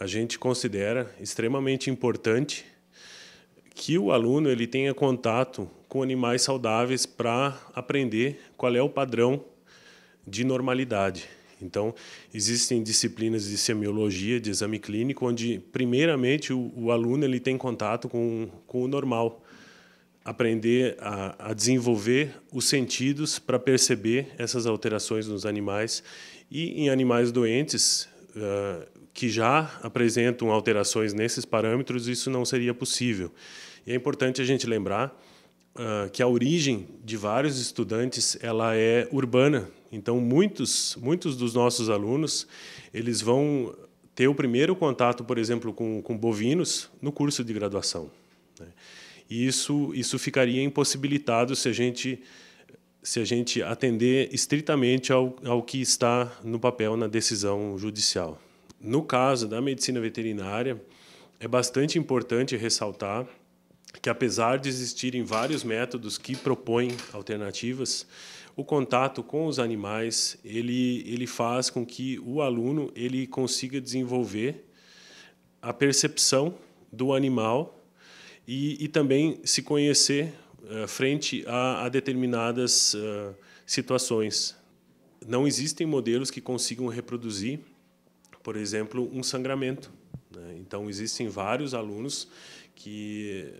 a gente considera extremamente importante que o aluno ele tenha contato com animais saudáveis para aprender qual é o padrão de normalidade. Então, existem disciplinas de semiologia, de exame clínico, onde, primeiramente, o, o aluno ele tem contato com, com o normal. Aprender a, a desenvolver os sentidos para perceber essas alterações nos animais. E em animais doentes, eh, que já apresentam alterações nesses parâmetros, isso não seria possível. E é importante a gente lembrar eh, que a origem de vários estudantes ela é urbana. Então muitos muitos dos nossos alunos eles vão ter o primeiro contato, por exemplo, com, com bovinos no curso de graduação. Né? E isso isso ficaria impossibilitado se a gente se a gente atender estritamente ao, ao que está no papel na decisão judicial. No caso da medicina veterinária, é bastante importante ressaltar que, apesar de existirem vários métodos que propõem alternativas, o contato com os animais ele, ele faz com que o aluno ele consiga desenvolver a percepção do animal e, e também se conhecer eh, frente a, a determinadas uh, situações. Não existem modelos que consigam reproduzir, por exemplo, um sangramento. Né? Então, existem vários alunos que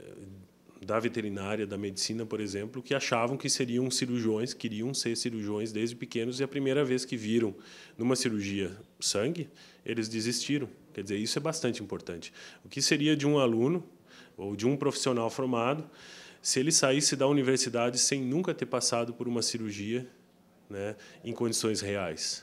da veterinária, da medicina, por exemplo, que achavam que seriam cirurgiões, queriam ser cirurgiões desde pequenos e a primeira vez que viram numa cirurgia sangue, eles desistiram. Quer dizer, isso é bastante importante. O que seria de um aluno ou de um profissional formado se ele saísse da universidade sem nunca ter passado por uma cirurgia, né, em condições reais.